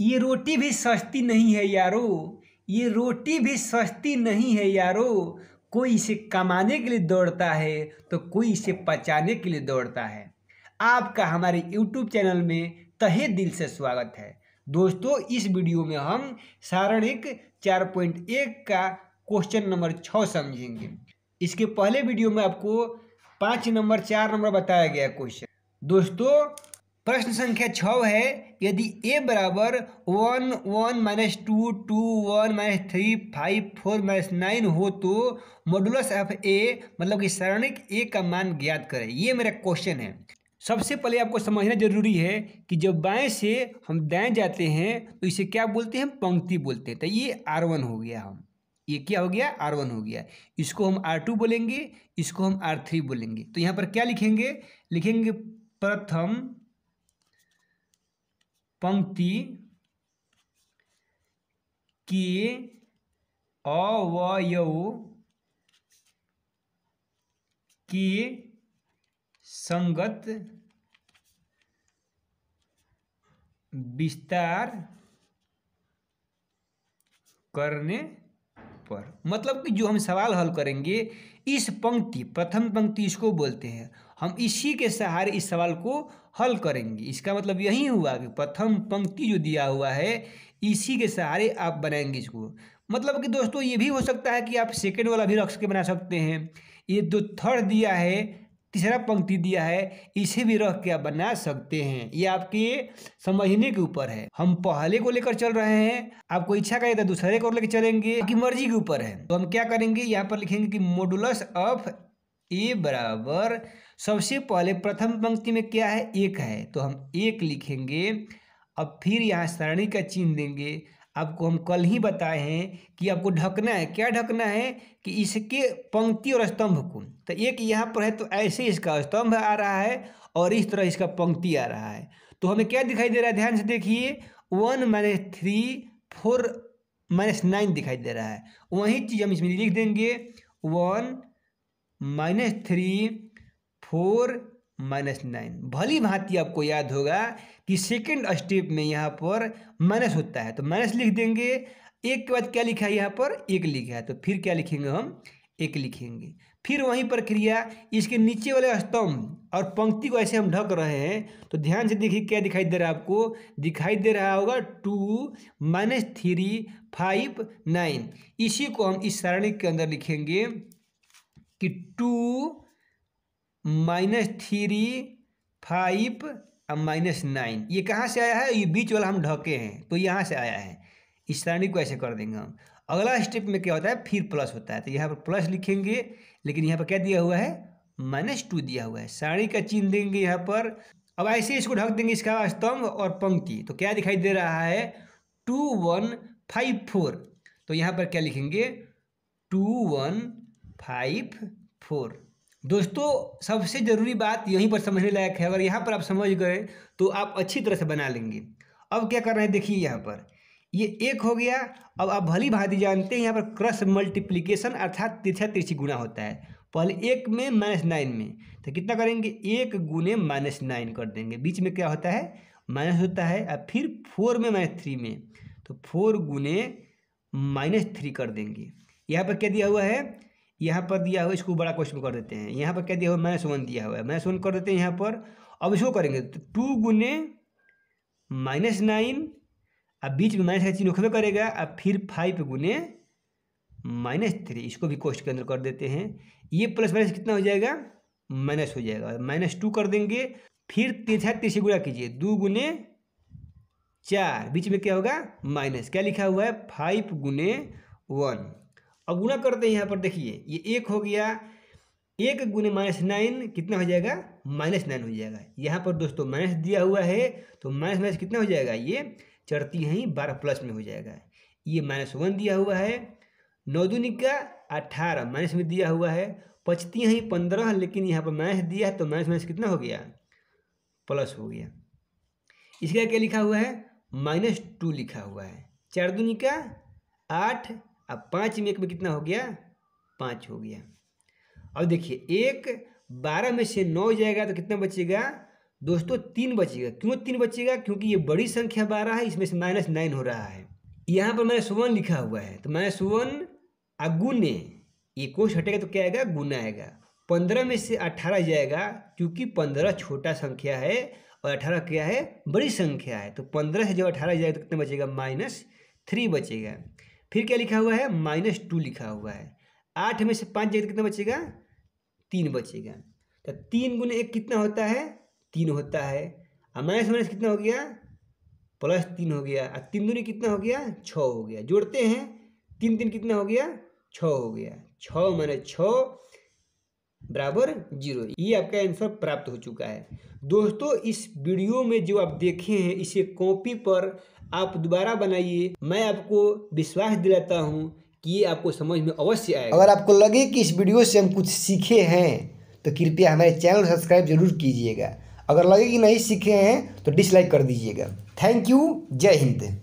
ये रोटी भी सस्ती नहीं है यारो ये रोटी भी सस्ती नहीं है यारो कोई इसे कमाने के लिए दौड़ता है तो कोई इसे पचाने के लिए दौड़ता है आपका हमारे YouTube चैनल में तहे दिल से स्वागत है दोस्तों इस वीडियो में हम सारणिक चार पॉइंट एक का क्वेश्चन नंबर छ समझेंगे इसके पहले वीडियो में आपको पाँच नंबर चार नंबर बताया गया क्वेश्चन दोस्तों प्रश्न संख्या छ है यदि ए बराबर one one minus two two one minus three five four minus nine हो तो मॉडुलस एफ ए मतलब कि सारणिक ए का मान ज्ञात करें ये मेरा क्वेश्चन है सबसे पहले आपको समझना जरूरी है कि जब बाएं से हम दाएं जाते हैं तो इसे क्या बोलते हैं पंक्ति बोलते हैं तो ये आर वन हो गया हम ये क्या हो गया आर वन हो गया इसको हम आर टू बोलेंगे इसको हम आर थ्री बोलेंगे तो यहाँ पर क्या लिखेंगे लिखेंगे प्रथम पंक्ति के अवय के संगत विस्तार करने पर मतलब कि जो हम सवाल हल करेंगे इस पंक्ति प्रथम पंक्ति इसको बोलते हैं हम इसी के सहारे इस सवाल को हल करेंगे इसका मतलब यही हुआ कि प्रथम पंक्ति जो दिया हुआ है इसी के सहारे आप बनाएंगे इसको मतलब कि दोस्तों ये भी हो सकता है कि आप सेकेंड वाला भी रख के बना सकते हैं ये जो थर्ड दिया है तीसरा पंक्ति दिया है इसे भी रख के आप बना सकते हैं ये आपके समझने के ऊपर है हम पहले को लेकर चल रहे हैं आपको इच्छा करे तो दूसरे को लेकर चलेंगे आपकी मर्जी के ऊपर है तो हम क्या करेंगे यहाँ पर लिखेंगे कि मोडुलस ऑफ ए बराबर सबसे पहले प्रथम पंक्ति में क्या है एक है तो हम एक लिखेंगे अब फिर यहाँ सरणी का चिन्ह देंगे आपको हम कल ही बताए हैं कि आपको ढकना है क्या ढकना है कि इसके पंक्ति और स्तंभ को तो एक यहाँ पर है तो ऐसे इसका स्तंभ आ रहा है और इस तरह इसका पंक्ति आ रहा है तो हमें क्या दिखाई दे रहा है ध्यान से देखिए one minus three four minus nine दिखाई दे रहा है वही चीज़ हम इसमें लिख देंगे one minus three four minus nine भली भांति आपको याद होगा कि सेकेंड स्टेप में यहाँ पर माइनस होता है तो माइनस लिख देंगे एक के बाद क्या लिखा है यहाँ पर एक लिखा है तो फिर क्या लिखेंगे हम एक लिखेंगे फिर वही प्रक्रिया इसके नीचे वाले स्तंभ और पंक्ति को ऐसे हम ढक रहे हैं तो ध्यान से देखिए क्या दिखाई दे रहा है आपको दिखाई दे रहा होगा two minus three five nine इसी को हम इस सारणी के अंदर लिखेंगे कि टू माइनस थ्री फाइव और माइनस नाइन ये कहाँ से आया है ये बीच वाला हम ढके हैं तो यहाँ से आया है इस सारणी को ऐसे कर देंगे हम अगला स्टेप में क्या होता है फिर प्लस होता है तो यहाँ पर प्लस लिखेंगे लेकिन यहाँ पर क्या दिया हुआ है माइनस टू दिया हुआ है सारणी का चिन्ह देंगे यहाँ पर अब ऐसे इसको ढक देंगे इसका स्तंभ और पंक्ति तो क्या दिखाई दे रहा है टू वन फाइव फोर तो यहाँ पर क्या लिखेंगे टू वन फाइव फोर दोस्तों सबसे ज़रूरी बात यहीं पर समझने लायक है अगर यहाँ पर आप समझ गए तो आप अच्छी तरह से बना लेंगे अब क्या करना है देखिए यहाँ पर ये एक हो गया अब आप भली भांति जानते हैं यहाँ पर क्रस मल्टीप्लीकेशन अर्थात तिरछा तिरछी गुना होता है पहले एक में माइनस नाइन में तो कितना करेंगे एक गुने माइनस नाइन कर देंगे बीच में क्या होता है माइनस होता है और फिर फोर में माइनस थ्री में तो फोर गुने माइनस थ्री कर देंगे यहाँ पर क्या दिया हुआ है यहाँ पर दिया हुआ इसको बड़ा क्वेश्चन कर देते हैं यहाँ पर क्या दिया हुआ माइनस वन दिया हुआ है माइनस वन कर देते हैं यहाँ पर अब इसको करेंगे तो टू गुने माइनस नाइन अब बीच में माइनस का चिन्ह खबर करेगा अब फिर फाइव गुने माइनस थ्री इसको भी कोष्ट के अंदर कर देते हैं ये प्लस माइनस कितना हो जाएगा माइनस हो जाएगा माइनस टू कर देंगे फिर तिरछा तिरछे गुणा कीजिए दो गुने चार बीच में क्या होगा माइनस क्या लिखा हुआ है फाइव गुने वन और गुना करते हैं यहाँ पर देखिए ये एक हो गया एक गुने माइनस नाइन कितना हो जाएगा माइनस नाइन हो जाएगा यहाँ पर दोस्तों माइनस दिया हुआ है तो माइनस माइनस कितना हो जाएगा ये चढ़ती है बारह प्लस में हो जाएगा ये माइनस वन दिया हुआ है नौ का अठारह माइनस में दिया हुआ है पचती हैं पंद्रह लेकिन यहाँ पर माइनस दिया है तो माइनस माइनस कितना हो गया प्लस हो गया इसका क्या लिखा हुआ है माइनस टू लिखा हुआ है चार का आठ अब पाँच में एक में कितना हो गया पाँच हो गया अब देखिए एक बारह में से नौ जाएगा तो कितना बचेगा दोस्तों तीन बचेगा क्यों तीन बचेगा क्योंकि ये बड़ी संख्या बारह है इसमें से माइनस नाइन हो रहा है यहाँ पर माइनस वन लिखा हुआ है तो माइनस वन अगुने ये कोष हटेगा तो क्या आएगा गुना आएगा पंद्रह में से अठारह जाएगा क्योंकि पंद्रह छोटा संख्या है और अठारह क्या है बड़ी संख्या है तो पंद्रह से जब अठारह जाएगा तो कितना बचेगा माइनस थ्री बचेगा फिर क्या लिखा हुआ है माइनस टू लिखा हुआ है आठ में से पाँच जाएगा तो कितना बचेगा तीन बचेगा तो तीन गुने एक कितना होता है तीन होता है और माइनस माइनस कितना हो गया प्लस तीन हो गया और तीन दूनी कितना हो गया छ हो गया जोड़ते हैं तीन तीन कितना हो गया छ हो गया छ माइनस छ बराबर जीरो ये आपका आंसर प्राप्त हो चुका है दोस्तों इस वीडियो में जो आप देखे हैं इसे कॉपी पर आप दोबारा बनाइए मैं आपको विश्वास दिलाता हूँ कि ये आपको समझ में अवश्य आएगा अगर आपको लगे कि इस वीडियो से हम कुछ सीखे हैं तो कृपया हमारे चैनल सब्सक्राइब जरूर कीजिएगा अगर लगे कि नहीं सीखे हैं तो डिसलाइक कर दीजिएगा थैंक यू जय हिंद